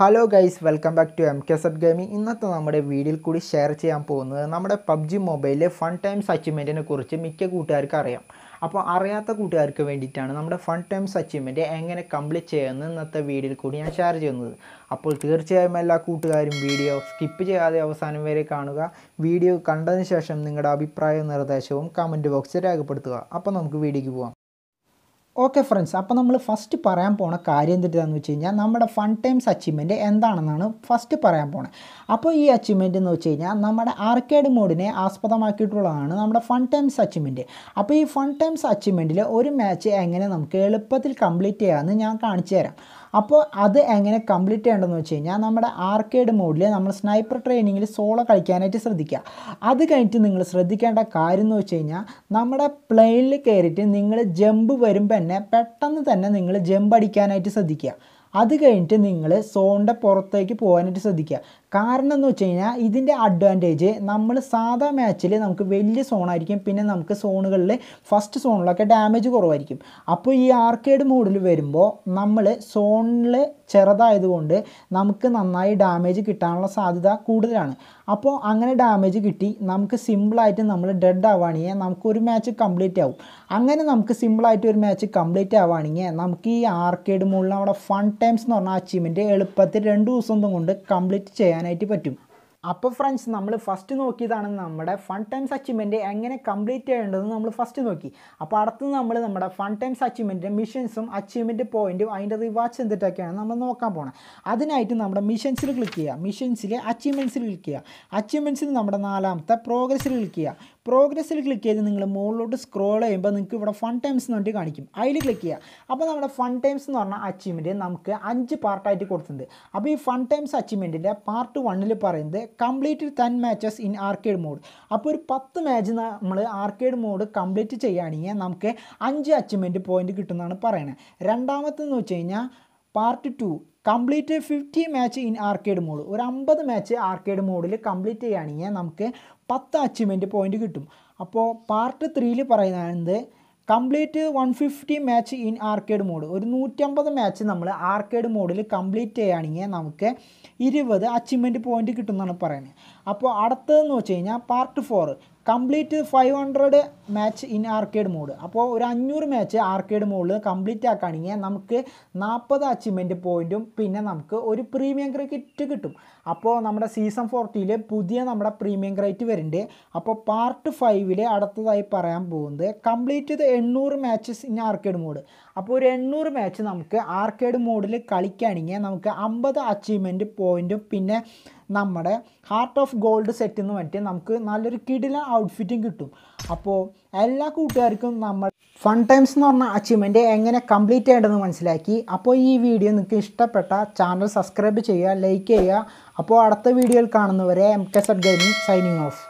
hello guys welcome back to M K Z gaming ഇന്നത്തെ നമ്മുടെ വീഡിയോയിൽ കൂടി ഷെയർ ചെയ്യാൻ പോകുന്നത് നമ്മുടെ പബ്ജി മൊബൈലിലെ ഫൺ ടൈംസ് അച്ചീവ്മെൻറ്റിനെ കുറിച്ച് മിക്ക കൂട്ടുകാർക്ക് അറിയാം അപ്പോൾ അറിയാത്ത കൂട്ടുകാർക്ക് വേണ്ടിയിട്ടാണ് നമ്മുടെ ഫൺ ടൈംസ് അച്ചീവ്മെൻറ്റ് എങ്ങനെ കംപ്ലീറ്റ് ചെയ്യുന്നത് ഇന്നത്തെ വീഡിയോയിൽ കൂടി ഞാൻ ഷെയർ ചെയ്യുന്നത് അപ്പോൾ തീർച്ചയായും എല്ലാ കൂട്ടുകാരും വീഡിയോ സ്കിപ്പ് ചെയ്യാതെ അവസാനം വരെ കാണുക വീഡിയോ കണ്ടതിന് ശേഷം നിങ്ങളുടെ അഭിപ്രായവും നിർദ്ദേശവും കമൻറ്റ് ബോക്സിൽ രേഖപ്പെടുത്തുക അപ്പോൾ നമുക്ക് വീഡിയോയ്ക്ക് പോകാം ഓക്കെ ഫ്രണ്ട്സ് അപ്പോൾ നമ്മൾ ഫസ്റ്റ് പറയാൻ പോണ കാര്യം എന്തിട്ടാന്ന് വെച്ച് കഴിഞ്ഞാൽ നമ്മുടെ ഫൺ ടൈംസ് അച്ചീവ്മെൻറ്റ് എന്താണെന്നാണ് ഫസ്റ്റ് പറയാൻ പോണത് അപ്പോൾ ഈ അച്ചീവ്മെൻ്റ് എന്ന് വെച്ച് കഴിഞ്ഞാൽ നമ്മുടെ ആർക്കേഡ് മോഡിനെ ആസ്പദമാക്കിയിട്ടുള്ളതാണ് നമ്മുടെ ഫൺ ടൈംസ് അച്ചീവ്മെൻറ്റ് അപ്പോൾ ഈ ഫൺ ടൈംസ് അച്ചീവ്മെൻറ്റിൽ ഒരു മാച്ച് എങ്ങനെ നമുക്ക് എളുപ്പത്തിൽ കംപ്ലീറ്റ് ചെയ്യാമെന്ന് ഞാൻ കാണിച്ചു തരാം അപ്പോൾ അത് എങ്ങനെ കംപ്ലീറ്റ് ചെയ്യേണ്ടതെന്ന് വെച്ച് കഴിഞ്ഞാൽ നമ്മുടെ ആർക്കേഡ് മോഡിൽ നമ്മൾ സ്നൈപ്പർ ട്രെയിനിങ്ങിൽ സോളോ കളിക്കാനായിട്ട് ശ്രദ്ധിക്കുക അത് കഴിഞ്ഞിട്ട് നിങ്ങൾ ശ്രദ്ധിക്കേണ്ട കാര്യം എന്ന് വെച്ച് കഴിഞ്ഞാൽ നമ്മുടെ പ്ലെയിനിൽ കയറിയിട്ട് നിങ്ങൾ ജമ്പ് വരുമ്പോൾ തന്നെ പെട്ടെന്ന് തന്നെ നിങ്ങൾ ജമ്പ് അടിക്കാനായിട്ട് ശ്രദ്ധിക്കുക അത് കഴിഞ്ഞിട്ട് നിങ്ങൾ സോണിൻ്റെ പുറത്തേക്ക് പോകാനായിട്ട് ശ്രദ്ധിക്കുക കാരണം എന്ന് വെച്ച് കഴിഞ്ഞാൽ ഇതിൻ്റെ അഡ്വാൻറ്റേജ് നമ്മൾ സാധാ മാച്ചിൽ നമുക്ക് വലിയ സോണായിരിക്കും പിന്നെ നമുക്ക് സോണുകളിൽ ഫസ്റ്റ് സോണിലൊക്കെ ഡാമേജ് കുറവായിരിക്കും അപ്പോൾ ഈ ആർക്കേഡ് മോഡിൽ വരുമ്പോൾ നമ്മൾ സോണിൽ ചെറുതായതുകൊണ്ട് നമുക്ക് നന്നായി ഡാമേജ് കിട്ടാനുള്ള സാധ്യത കൂടുതലാണ് അപ്പോൾ അങ്ങനെ ഡാമേജ് കിട്ടി നമുക്ക് സിമ്പിളായിട്ട് നമ്മൾ ഡെഡ് ആവുകയാണെങ്കിൽ നമുക്ക് ഒരു മാച്ച് കംപ്ലീറ്റ് ആവും അങ്ങനെ നമുക്ക് സിമ്പിളായിട്ട് ഒരു മാച്ച് കംപ്ലീറ്റ് ആവുകയാണെങ്കിൽ നമുക്ക് ഈ ആർക്കേഡ് മോഡിൽ നമ്മുടെ ഫൺ ടൈംസ് എന്ന് പറഞ്ഞ അച്ചീവ്മെൻറ്റ് എളുപ്പത്തിൽ രണ്ട് ദിവസം കൊണ്ട് കംപ്ലീറ്റ് ചെയ്യാൻ പറയാനായിട്ട് പറ്റും അപ്പോൾ ഫ്രണ്ട്സ് നമ്മൾ ഫസ്റ്റ് നോക്കിയതാണ് നമ്മുടെ ഫൺ ടൈംസ് അച്ചീവ്മെന്റ് എങ്ങനെ കംപ്ലീറ്റ് ചെയ്യേണ്ടതെന്ന് നമ്മൾ ഫസ്റ്റ് നോക്കി അപ്പോൾ അടുത്ത് നമ്മൾ നമ്മുടെ ഫൺ ടൈംസ് അച്ചീവ്മെൻറ്റിൻ്റെ മിഷൻസും അച്ചീവ്മെൻറ്റ് പോയിൻറ്റും അതിൻ്റെ റിവാർഡ്സ് എന്തിട്ടൊക്കെയാണ് നമ്മൾ നോക്കാൻ പോകണം അതിനായിട്ട് നമ്മുടെ മിഷൻസിൽ ക്ലിക്ക് ചെയ്യുക മിഷൻസിൽ അച്ചീവ്മെന്റ്സിൽ ക്ലിക്ക് ചെയ്യുക അച്ചീവ്മെന്റ്സിൽ നമ്മുടെ നാലാമത്തെ പ്രോഗ്രസ്സിൽ ക്ലിക്ക് ചെയ്യുക പ്രോഗ്രസ്സിൽ ക്ലിക്ക് ചെയ്ത് നിങ്ങൾ മുകളിലോട്ട് സ്ക്രോൾ ചെയ്യുമ്പോൾ നിങ്ങൾക്ക് ഇവിടെ ഫൺ ടൈംസ് എന്ന് പറഞ്ഞിട്ട് കാണിക്കും അതിൽ ക്ലിക്ക് ചെയ്യുക അപ്പോൾ നമ്മുടെ ഫൺ ടൈംസ് എന്ന് പറഞ്ഞ അച്ചീവ്മെൻറ്റ് നമുക്ക് അഞ്ച് പാർട്ടായിട്ട് കൊടുത്തിട്ടുണ്ട് അപ്പോൾ ഈ ഫൺ ടൈംസ് അച്ചീവ്മെൻറ്റിൻ്റെ പാർട്ട് വണ്ണിൽ പറയുന്നത് complete ten matches in arcade mode അപ്പോൾ ഒരു പത്ത് മാച്ച് നമ്മൾ ആർക്കേഡ് മോഡ് കംപ്ലീറ്റ് ചെയ്യുകയാണെങ്കിൽ നമുക്ക് അഞ്ച് അച്ചീവ്മെൻറ്റ് പോയിൻ്റ് കിട്ടുമെന്നാണ് പറയുന്നത് രണ്ടാമത്തെന്ന് വെച്ച് കഴിഞ്ഞാൽ part two complete fifty match in arcade mode ഒരു അമ്പത് മാച്ച് ആർക്കേഡ് മോഡിൽ കംപ്ലീറ്റ് ചെയ്യുകയാണെങ്കിൽ നമുക്ക് പത്ത് അച്ചീവ്മെൻറ്റ് പോയിൻ്റ് കിട്ടും അപ്പോൾ പാർട്ട് ത്രീയിൽ പറയുന്നത് complete one fifty match in arcade mode ഒരു നൂറ്റമ്പത് മാച്ച് നമ്മൾ ആർക്കേഡ് മോഡിൽ കംപ്ലീറ്റ് ചെയ്യുകയാണെങ്കിൽ നമുക്ക് ഇരുപത് അച്ചീവ്മെൻറ്റ് പോയിൻറ്റ് കിട്ടുമെന്നാണ് പറയുന്നത് അപ്പോൾ അടുത്തതെന്ന് വെച്ച് കഴിഞ്ഞാൽ part four complete five hundred match in arcade mode അപ്പോൾ ഒരു അഞ്ഞൂറ് മാച്ച് ആർക്കേഡ് മോഡിൽ കംപ്ലീറ്റ് ആക്കുകയാണെങ്കിൽ നമുക്ക് നാൽപ്പത് അച്ചീവ്മെൻറ്റ് പോയിൻറ്റും പിന്നെ നമുക്ക് ഒരു പ്രീമിയം ക്രിക്കറ്റ് കിട്ടും അപ്പോൾ നമ്മുടെ സീസൺ ഫോർട്ടിയിൽ പുതിയ നമ്മുടെ പ്രീമിയം ക്രൈറ്റ് വരുന്നുണ്ട് അപ്പോൾ പാർട്ട് ഫൈവിൽ അടുത്തതായി പറയാൻ പോകുന്നത് കംപ്ലീറ്റ് ചെയ്ത് എണ്ണൂറ് മാച്ചസ് ഇൻ ആർക്കേഡ് മോഡ് അപ്പോൾ ഒരു എണ്ണൂറ് മാച്ച് നമുക്ക് ആർക്കേഡ് മോഡിൽ കളിക്കുകയാണെങ്കിൽ നമുക്ക് അമ്പത് അച്ചീവ്മെൻറ്റ് പോയിൻറ്റും പിന്നെ നമ്മുടെ ഹാർട്ട് ഓഫ് ഗോൾഡ് സെറ്റ് എന്ന് പറ്റി നമുക്ക് നല്ലൊരു കിടില ഔട്ട്ഫിറ്റും കിട്ടും അപ്പോൾ എല്ലാ കൂട്ടുകാർക്കും നമ്മൾ ഫൺ ടൈംസ് എന്ന് പറഞ്ഞ അച്ചീവ്മെൻറ്റ് എങ്ങനെ കംപ്ലീറ്റ് ചെയ്യേണ്ടതെന്ന് മനസ്സിലാക്കി അപ്പോൾ ഈ വീഡിയോ നിങ്ങൾക്ക് ഇഷ്ടപ്പെട്ട ചാനൽ സബ്സ്ക്രൈബ് ചെയ്യുക ലൈക്ക് ചെയ്യുക അപ്പോൾ അടുത്ത വീഡിയോയിൽ കാണുന്നവരെ M K Z gaming signing of